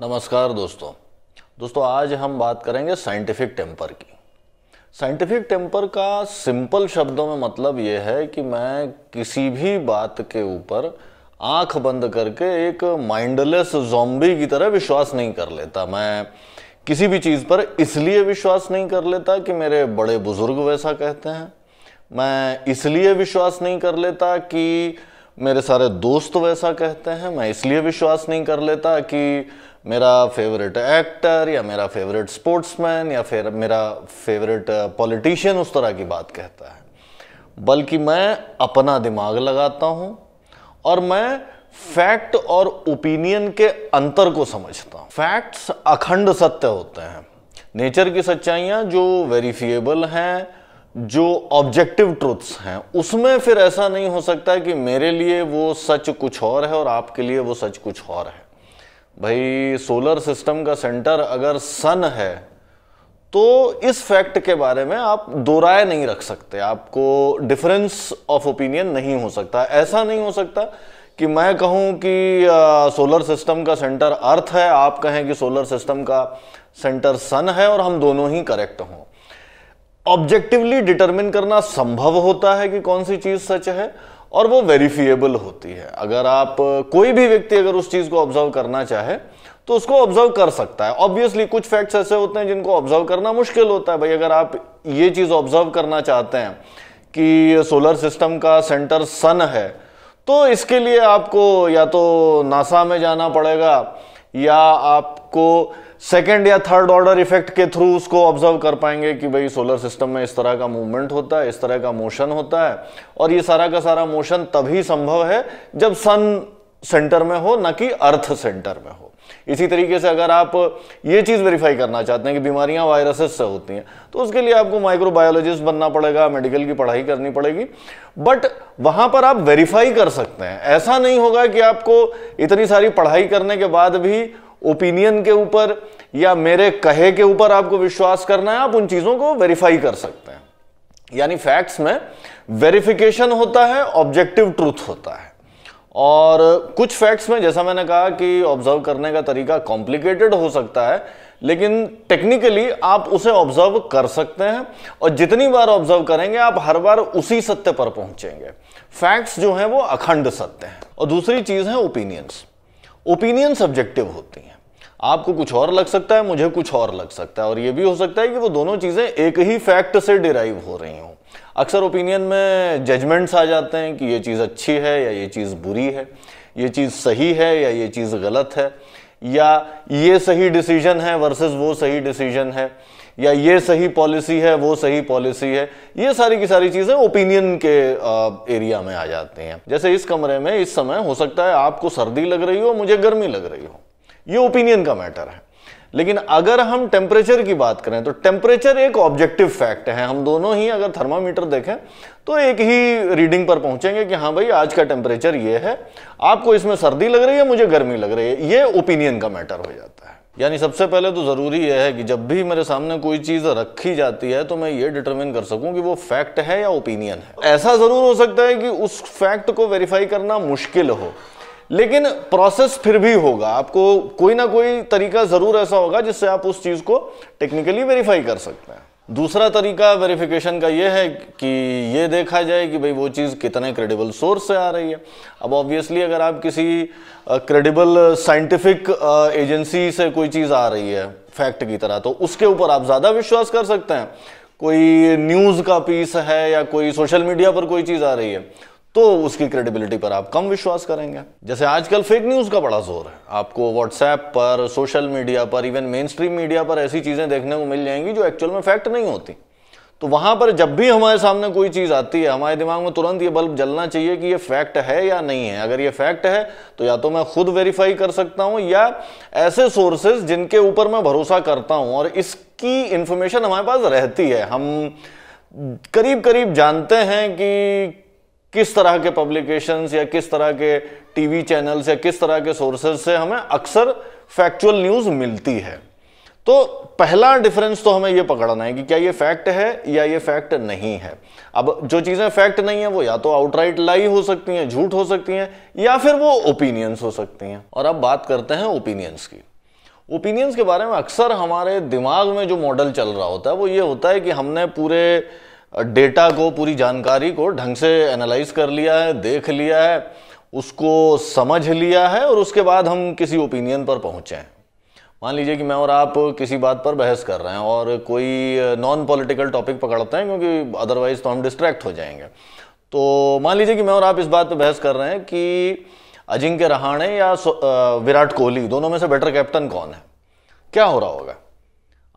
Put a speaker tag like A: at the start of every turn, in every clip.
A: नमस्कार दोस्तों दोस्तों आज हम बात करेंगे साइंटिफिक टेम्पर की साइंटिफिक टेम्पर का सिंपल शब्दों में मतलब ये है कि मैं किसी भी बात के ऊपर आंख बंद करके एक माइंडलेस जॉम्बी की तरह विश्वास नहीं कर लेता मैं किसी भी चीज़ पर इसलिए विश्वास नहीं कर लेता कि मेरे बड़े बुजुर्ग वैसा कहते हैं मैं इसलिए विश्वास नहीं कर लेता कि मेरे सारे दोस्त वैसा कहते हैं मैं इसलिए विश्वास नहीं कर लेता कि मेरा फेवरेट एक्टर या मेरा फेवरेट स्पोर्ट्समैन या फिर मेरा फेवरेट पॉलिटिशियन uh, उस तरह की बात कहता है बल्कि मैं अपना दिमाग लगाता हूँ और मैं फैक्ट और ओपिनियन के अंतर को समझता हूँ फैक्ट्स अखंड सत्य होते हैं नेचर की सच्चाइयाँ जो वेरीफिएबल हैं जो ऑब्जेक्टिव ट्रूथ्स हैं उसमें फिर ऐसा नहीं हो सकता कि मेरे लिए वो सच कुछ और है और आपके लिए वो सच कुछ और है भाई सोलर सिस्टम का सेंटर अगर सन है तो इस फैक्ट के बारे में आप दो राय नहीं रख सकते आपको डिफरेंस ऑफ ओपिनियन नहीं हो सकता ऐसा नहीं हो सकता कि मैं कहूं कि सोलर सिस्टम का सेंटर अर्थ है आप कहें कि सोलर सिस्टम का सेंटर सन है और हम दोनों ही करेक्ट हों ऑब्जेक्टिवली डिटरमिन करना संभव होता है कि कौन सी चीज़ सच है और वो वेरीफिएबल होती है अगर आप कोई भी व्यक्ति अगर उस चीज को ऑब्जर्व करना चाहे तो उसको ऑब्जर्व कर सकता है ऑब्वियसली कुछ फैक्ट्स ऐसे होते हैं जिनको ऑब्जर्व करना मुश्किल होता है भाई अगर आप ये चीज ऑब्जर्व करना चाहते हैं कि सोलर सिस्टम का सेंटर सन है तो इसके लिए आपको या तो नासा में जाना पड़ेगा या आपको सेकेंड या थर्ड ऑर्डर इफेक्ट के थ्रू उसको ऑब्जर्व कर पाएंगे कि भाई सोलर सिस्टम में इस तरह का मूवमेंट होता है इस तरह का मोशन होता है और ये सारा का सारा मोशन तभी संभव है जब सन सेंटर में हो ना कि अर्थ सेंटर में हो इसी तरीके से अगर आप ये चीज़ वेरीफाई करना चाहते हैं कि बीमारियां वायरसेस से होती हैं तो उसके लिए आपको माइक्रोबायोलॉजिस्ट बनना पड़ेगा मेडिकल की पढ़ाई करनी पड़ेगी बट वहां पर आप वेरीफाई कर सकते हैं ऐसा नहीं होगा कि आपको इतनी सारी पढ़ाई करने के बाद भी ओपिनियन के ऊपर या मेरे कहे के ऊपर आपको विश्वास करना है आप उन चीजों को वेरीफाई कर सकते हैं यानी फैक्ट्स में वेरिफिकेशन होता है ऑब्जेक्टिव ट्रूथ होता है और कुछ फैक्ट्स में जैसा मैंने कहा कि ऑब्जर्व करने का तरीका कॉम्प्लिकेटेड हो सकता है लेकिन टेक्निकली आप उसे ऑब्जर्व कर सकते हैं और जितनी बार ऑब्जर्व करेंगे आप हर बार उसी सत्य पर पहुंचेंगे फैक्ट्स जो हैं वो अखंड सत्य हैं और दूसरी चीज है ओपिनियंस ओपिनियन सब्जेक्टिव होती हैं आपको कुछ और लग सकता है मुझे कुछ और लग सकता है और ये भी हो सकता है कि वो दोनों चीज़ें एक ही फैक्ट से डिराइव हो रही हों अक्सर ओपिनियन में जजमेंट्स आ जाते हैं कि ये चीज़ अच्छी है या ये चीज़ बुरी है ये चीज़ सही है या ये चीज़ गलत है या ये सही डिसीजन है वर्सेस वो सही डिसीजन है या ये सही पॉलिसी है वो सही पॉलिसी है ये सारी की सारी चीजें ओपिनियन के आ, एरिया में आ जाती हैं जैसे इस कमरे में इस समय हो सकता है आपको सर्दी लग रही हो मुझे गर्मी लग रही हो ये ओपिनियन का मैटर है लेकिन अगर हम टेम्परेचर की बात करें तो टेम्परेचर एक ऑब्जेक्टिव फैक्ट है हम दोनों ही अगर थर्मामीटर देखें तो एक ही रीडिंग पर पहुंचेंगे कि हाँ भाई आज का टेम्परेचर ये है आपको इसमें सर्दी लग रही है मुझे गर्मी लग रही है ये ओपिनियन का मैटर हो जाता है यानी सबसे पहले तो ज़रूरी यह है कि जब भी मेरे सामने कोई चीज़ रखी जाती है तो मैं ये डिटरमिन कर सकूं कि वो फैक्ट है या ओपिनियन है ऐसा ज़रूर हो सकता है कि उस फैक्ट को वेरीफाई करना मुश्किल हो लेकिन प्रोसेस फिर भी होगा आपको कोई ना कोई तरीका ज़रूर ऐसा होगा जिससे आप उस चीज़ को टेक्निकली वेरीफाई कर सकते हैं दूसरा तरीका वेरिफिकेशन का ये है कि ये देखा जाए कि भाई वो चीज़ कितने क्रेडिबल सोर्स से आ रही है अब ऑब्वियसली अगर आप किसी क्रेडिबल साइंटिफिक एजेंसी से कोई चीज़ आ रही है फैक्ट की तरह तो उसके ऊपर आप ज़्यादा विश्वास कर सकते हैं कोई न्यूज़ का पीस है या कोई सोशल मीडिया पर कोई चीज़ आ रही है तो उसकी क्रेडिबिलिटी पर आप कम विश्वास करेंगे जैसे आजकल फेक न्यूज का बड़ा जोर है आपको व्हाट्सएप पर सोशल मीडिया पर इवन मेन स्ट्रीम मीडिया पर ऐसी चीजें देखने को मिल जाएंगी जो एक्चुअल में फैक्ट नहीं होती तो वहां पर जब भी हमारे सामने कोई चीज आती है हमारे दिमाग में तुरंत ये बल्ब जलना चाहिए कि ये फैक्ट है या नहीं है अगर ये फैक्ट है तो या तो मैं खुद वेरीफाई कर सकता हूं या ऐसे सोर्सेज जिनके ऊपर मैं भरोसा करता हूं और इसकी इंफॉर्मेशन हमारे पास रहती है हम करीब करीब जानते हैं कि किस तरह के पब्लिकेशंस या किस तरह के टीवी चैनल्स या किस तरह के सोर्सेज से हमें अक्सर फैक्चुअल न्यूज़ मिलती है तो पहला डिफरेंस तो हमें यह पकड़ना है कि क्या ये फैक्ट है या ये फैक्ट नहीं है अब जो चीज़ें फैक्ट नहीं है वो या तो आउटराइट लाई हो सकती हैं झूठ हो सकती हैं या फिर वो ओपिनियंस हो सकती हैं और अब बात करते हैं ओपिनियंस की ओपिनियंस के बारे में अक्सर हमारे दिमाग में जो मॉडल चल रहा होता है वो ये होता है कि हमने पूरे डेटा को पूरी जानकारी को ढंग से एनालाइज कर लिया है देख लिया है उसको समझ लिया है और उसके बाद हम किसी ओपिनियन पर पहुंचे हैं मान लीजिए कि मैं और आप किसी बात पर बहस कर रहे हैं और कोई नॉन पॉलिटिकल टॉपिक पकड़ते हैं क्योंकि अदरवाइज तो हम डिस्ट्रैक्ट हो जाएंगे तो मान लीजिए कि मैं और आप इस बात पर बहस कर रहे हैं कि अजिंक्य रहाणे या विराट कोहली दोनों में से बेटर कैप्टन कौन है क्या हो रहा होगा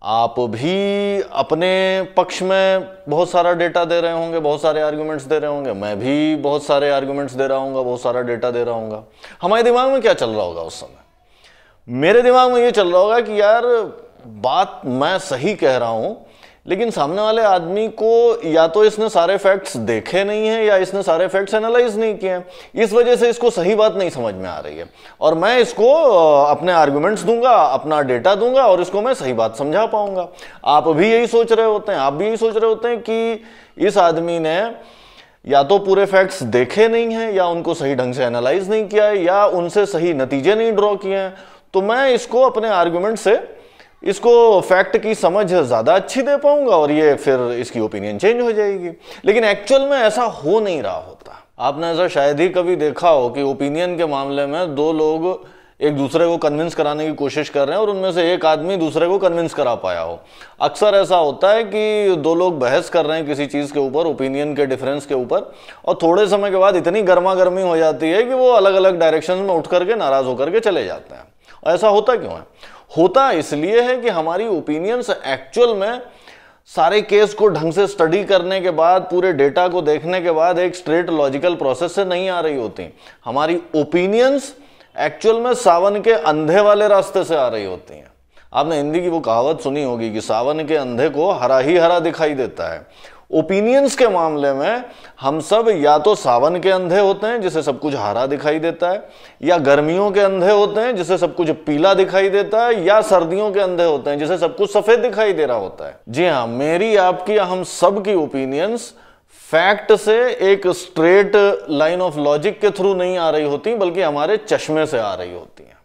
A: आप भी अपने पक्ष में बहुत सारा डेटा दे रहे होंगे बहुत सारे आर्ग्यूमेंट्स दे रहे होंगे मैं भी बहुत सारे आर्ग्यूमेंट्स दे रहा हूँ बहुत सारा डेटा दे रहा हूँ हमारे दिमाग में क्या चल रहा होगा उस समय मेरे दिमाग में ये चल रहा होगा कि यार बात मैं सही कह रहा हूँ लेकिन सामने वाले आदमी को या तो इसने सारे फैक्ट्स देखे नहीं हैं या इसने सारे फैक्ट्स एनालाइज नहीं किए हैं इस वजह से इसको सही बात नहीं समझ में आ रही है और मैं इसको अपने आर्ग्यूमेंट्स दूंगा अपना डेटा दूंगा और इसको मैं सही बात समझा पाऊंगा आप भी यही सोच रहे होते हैं आप भी यही सोच रहे होते हैं कि इस आदमी ने या तो पूरे फैक्ट्स देखे नहीं हैं या उनको सही ढंग से एनालाइज नहीं किया है या उनसे सही नतीजे नहीं ड्रॉ किए हैं तो मैं इसको अपने आर्ग्यूमेंट से इसको फैक्ट की समझ ज़्यादा अच्छी दे पाऊंगा और ये फिर इसकी ओपिनियन चेंज हो जाएगी लेकिन एक्चुअल में ऐसा हो नहीं रहा होता आपने ऐसा शायद ही कभी देखा हो कि ओपिनियन के मामले में दो लोग एक दूसरे को कन्विंस कराने की कोशिश कर रहे हैं और उनमें से एक आदमी दूसरे को कन्विंस करा पाया हो अक्सर ऐसा होता है कि दो लोग बहस कर रहे हैं किसी चीज़ के ऊपर ओपिनियन के डिफरेंस के ऊपर और थोड़े समय के बाद इतनी गर्मा गर्मी हो जाती है कि वो अलग अलग डायरेक्शन में उठ करके नाराज़ होकर के चले जाते हैं ऐसा होता क्यों है होता इसलिए है कि हमारी ओपिनियंस एक्चुअल में सारे केस को ढंग से स्टडी करने के बाद पूरे डेटा को देखने के बाद एक स्ट्रेट लॉजिकल प्रोसेस से नहीं आ रही होती हमारी ओपिनियंस एक्चुअल में सावन के अंधे वाले रास्ते से आ रही होती हैं आपने हिंदी की वो कहावत सुनी होगी कि सावन के अंधे को हरा ही हरा दिखाई देता है ओपिनियंस के मामले में हम सब या तो सावन के अंधे होते हैं जिसे सब कुछ हरा दिखाई देता है या गर्मियों के अंधे होते हैं जिसे सब कुछ पीला दिखाई देता है या सर्दियों के अंधे होते हैं जिसे सब कुछ सफेद दिखाई दे रहा होता है जी हाँ मेरी आपकी हम सब की ओपिनियंस फैक्ट से एक स्ट्रेट लाइन ऑफ लॉजिक के थ्रू नहीं आ रही होती बल्कि हमारे चश्मे से आ रही होती हैं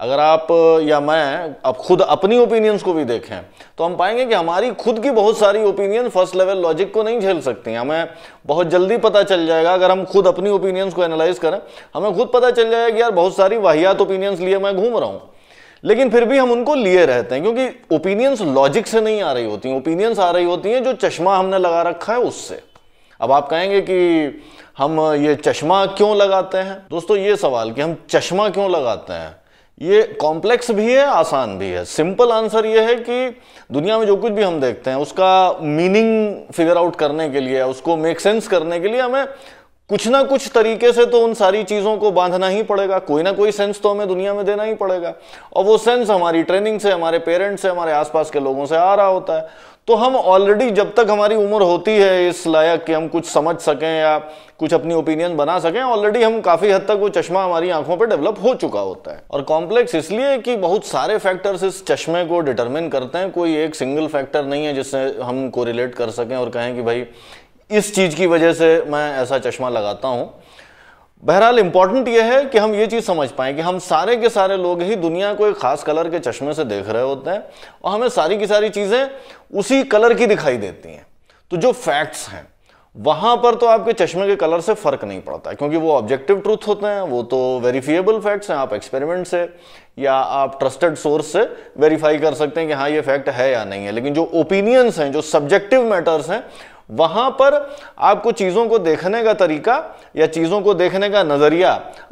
A: अगर आप या मैं अब खुद अपनी ओपिनियंस को भी देखें तो हम पाएंगे कि हमारी खुद की बहुत सारी ओपिनियन फर्स्ट लेवल लॉजिक को नहीं झेल सकती हमें बहुत जल्दी पता चल जाएगा अगर हम खुद अपनी ओपिनियंस को एनालाइज करें हमें खुद पता चल जाएगा कि यार बहुत सारी वाहियात ओपिनियंस लिए मैं घूम रहा हूँ लेकिन फिर भी हम उनको लिए रहते हैं क्योंकि ओपिनियंस लॉजिक से नहीं आ रही होती ओपिनियंस आ रही होती हैं जो चश्मा हमने लगा रखा है उससे अब आप कहेंगे कि हम ये चश्मा क्यों लगाते हैं दोस्तों ये सवाल कि हम चश्मा क्यों लगाते हैं ये कॉम्प्लेक्स भी है आसान भी है सिंपल आंसर ये है कि दुनिया में जो कुछ भी हम देखते हैं उसका मीनिंग फिगर आउट करने के लिए उसको मेक सेंस करने के लिए हमें कुछ ना कुछ तरीके से तो उन सारी चीज़ों को बांधना ही पड़ेगा कोई ना कोई सेंस तो हमें दुनिया में देना ही पड़ेगा और वो सेंस हमारी ट्रेनिंग से हमारे पेरेंट्स से हमारे आसपास के लोगों से आ रहा होता है तो हम ऑलरेडी जब तक हमारी उम्र होती है इस लायक कि हम कुछ समझ सकें या कुछ अपनी ओपिनियन बना सकें ऑलरेडी हम काफ़ी हद तक वो चश्मा हमारी आंखों पर डेवलप हो चुका होता है और कॉम्प्लेक्स इसलिए कि बहुत सारे फैक्टर्स इस चश्मे को डिटरमिन करते हैं कोई एक सिंगल फैक्टर नहीं है जिससे हम को रिलेट कर सकें और कहें कि भाई इस चीज़ की वजह से मैं ऐसा चश्मा लगाता हूँ बहरहाल इंपॉर्टेंट यह है कि हम ये चीज़ समझ पाए कि हम सारे के सारे लोग ही दुनिया को एक खास कलर के चश्मे से देख रहे होते हैं और हमें सारी की सारी चीज़ें उसी कलर की दिखाई देती हैं तो जो फैक्ट्स हैं वहां पर तो आपके चश्मे के कलर से फर्क नहीं पड़ता क्योंकि वो ऑब्जेक्टिव ट्रूथ होते हैं वो तो वेरीफिएबल फैक्ट्स हैं आप एक्सपेरिमेंट से या आप ट्रस्टेड सोर्स से वेरीफाई कर सकते हैं कि हाँ ये फैक्ट है या नहीं है लेकिन जो ओपिनियंस हैं जो सब्जेक्टिव मैटर्स हैं वहां पर आपको चीजों को देखने का तरीका या चीजों को देखने का नजरिया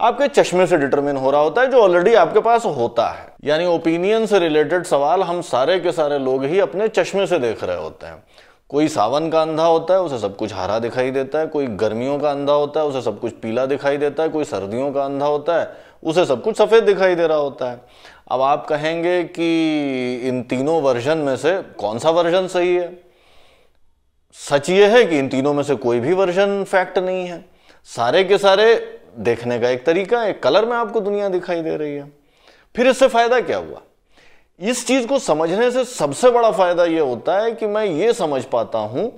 A: आपके चश्मे से डिटरमिन हो रहा होता है जो ऑलरेडी आपके पास होता है यानी ओपिनियन से रिलेटेड सवाल हम सारे के सारे लोग ही अपने चश्मे से देख रहे होते हैं कोई सावन का अंधा होता है उसे सब कुछ हरा दिखाई देता है कोई गर्मियों का अंधा होता है उसे सब कुछ पीला दिखाई देता है कोई सर्दियों का अंधा होता है उसे सब कुछ सफ़ेद दिखाई दे रहा होता है अब आप कहेंगे कि इन तीनों वर्जन में से कौन सा वर्जन सही है सच ये है कि इन तीनों में से कोई भी वर्जन फैक्ट नहीं है सारे के सारे देखने का एक तरीका एक कलर में आपको दुनिया दिखाई दे रही है फिर इससे फायदा क्या हुआ इस चीज को समझने से सबसे बड़ा फायदा यह होता है कि मैं ये समझ पाता हूं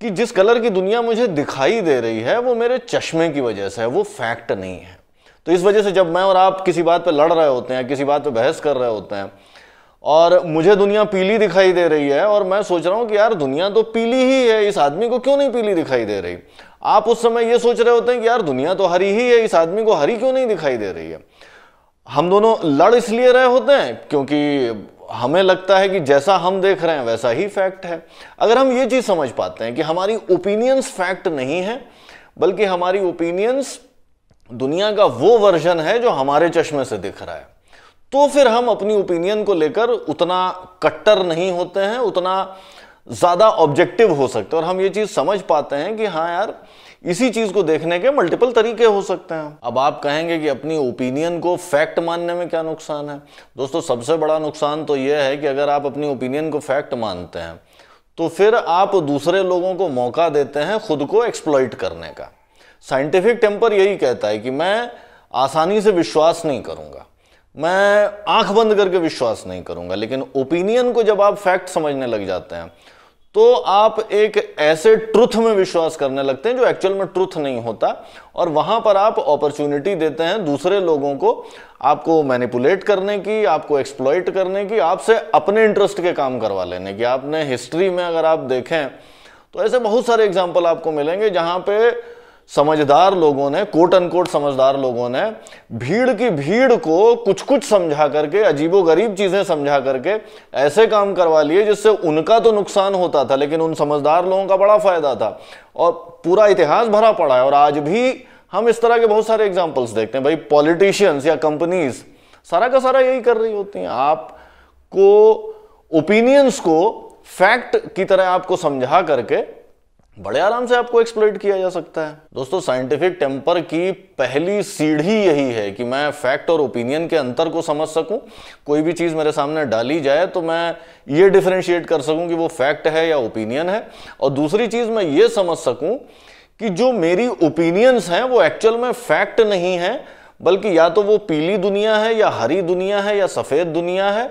A: कि जिस कलर की दुनिया मुझे दिखाई दे रही है वो मेरे चश्मे की वजह से है वो फैक्ट नहीं है तो इस वजह से जब मैं और आप किसी बात पर लड़ रहे होते हैं किसी बात पर बहस कर रहे होते हैं और मुझे दुनिया पीली दिखाई दे रही है और मैं सोच रहा हूँ कि यार दुनिया तो पीली ही है इस आदमी को क्यों नहीं पीली दिखाई दे रही आप उस समय ये सोच रहे होते हैं कि यार दुनिया तो हरी ही है इस आदमी को हरी क्यों नहीं दिखाई दे रही है हम दोनों लड़ इसलिए रहे होते हैं क्योंकि हमें लगता है कि जैसा हम देख रहे हैं वैसा ही फैक्ट है अगर हम ये चीज़ समझ पाते हैं कि हमारी ओपिनियंस फैक्ट नहीं है बल्कि हमारी ओपिनियंस दुनिया का वो वर्जन है जो हमारे चश्मे से दिख रहा है तो फिर हम अपनी ओपिनियन को लेकर उतना कट्टर नहीं होते हैं उतना ज़्यादा ऑब्जेक्टिव हो सकते हैं और हम ये चीज़ समझ पाते हैं कि हाँ यार इसी चीज़ को देखने के मल्टीपल तरीके हो सकते हैं अब आप कहेंगे कि अपनी ओपिनियन को फैक्ट मानने में क्या नुकसान है दोस्तों सबसे बड़ा नुकसान तो यह है कि अगर आप अपनी ओपिनियन को फैक्ट मानते हैं तो फिर आप दूसरे लोगों को मौका देते हैं खुद को एक्सप्लॉइट करने का साइंटिफिक टेम्पर यही कहता है कि मैं आसानी से विश्वास नहीं करूँगा मैं आंख बंद करके विश्वास नहीं करूंगा लेकिन ओपिनियन को जब आप फैक्ट समझने लग जाते हैं तो आप एक ऐसे ट्रुथ में विश्वास करने लगते हैं जो एक्चुअल में ट्रुथ नहीं होता और वहां पर आप अपॉर्चुनिटी देते हैं दूसरे लोगों को आपको मैनिपुलेट करने की आपको एक्सप्लॉइट करने की आपसे अपने इंटरेस्ट के काम करवा लेने की आपने हिस्ट्री में अगर आप देखें तो ऐसे बहुत सारे एग्जाम्पल आपको मिलेंगे जहां पर समझदार लोगों ने कोट अनकोट समझदार लोगों ने भीड़ की भीड़ को कुछ कुछ समझा करके अजीबो गरीब चीज़ें समझा करके ऐसे काम करवा लिए जिससे उनका तो नुकसान होता था लेकिन उन समझदार लोगों का बड़ा फायदा था और पूरा इतिहास भरा पड़ा है और आज भी हम इस तरह के बहुत सारे एग्जाम्पल्स देखते हैं भाई पॉलिटिशियंस या कंपनीज सारा का सारा यही कर रही होती हैं आप को ओपिनियंस को फैक्ट की तरह आपको समझा करके बड़े आराम से आपको एक्सप्लोइट किया जा सकता है दोस्तों साइंटिफिक टेम्पर की पहली सीढ़ी यही है कि मैं फैक्ट और ओपिनियन के अंतर को समझ सकूं कोई भी चीज़ मेरे सामने डाली जाए तो मैं ये डिफ्रेंशिएट कर सकूं कि वो फैक्ट है या ओपिनियन है और दूसरी चीज़ मैं ये समझ सकूं कि जो मेरी ओपिनियंस हैं वो एक्चुअल में फैक्ट नहीं है बल्कि या तो वो पीली दुनिया है या हरी दुनिया है या सफ़ेद दुनिया है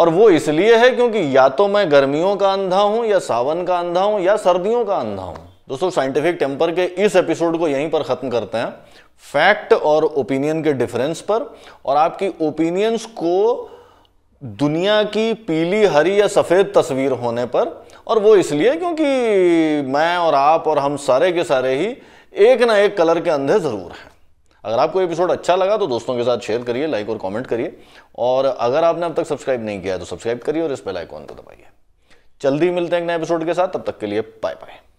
A: और वो इसलिए है क्योंकि या तो मैं गर्मियों का अंधा हूं या सावन का अंधा हूं या सर्दियों का अंधा हूं दोस्तों साइंटिफिक टेम्पर के इस एपिसोड को यहीं पर खत्म करते हैं फैक्ट और ओपिनियन के डिफरेंस पर और आपकी ओपिनियंस को दुनिया की पीली हरी या सफ़ेद तस्वीर होने पर और वो इसलिए क्योंकि मैं और आप और हम सारे के सारे ही एक ना एक कलर के अंधे ज़रूर हैं अगर आपको एपिसोड अच्छा लगा तो दोस्तों के साथ शेयर करिए लाइक और कमेंट करिए और अगर आपने अब तक सब्सक्राइब नहीं किया है तो सब्सक्राइब करिए और इस बेल आइकॉन को दबाइए जल्दी मिलते हैं नए एपिसोड के साथ तब तक के लिए बाय बाय